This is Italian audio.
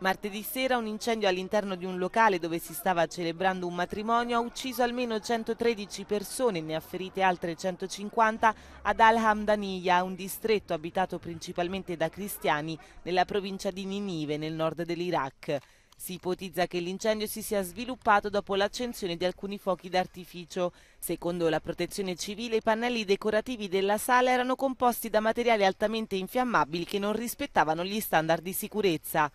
Martedì sera un incendio all'interno di un locale dove si stava celebrando un matrimonio ha ucciso almeno 113 persone e ne ha ferite altre 150 ad Al-Hamdaniya, un distretto abitato principalmente da cristiani nella provincia di Ninive, nel nord dell'Iraq. Si ipotizza che l'incendio si sia sviluppato dopo l'accensione di alcuni fuochi d'artificio. Secondo la protezione civile i pannelli decorativi della sala erano composti da materiali altamente infiammabili che non rispettavano gli standard di sicurezza.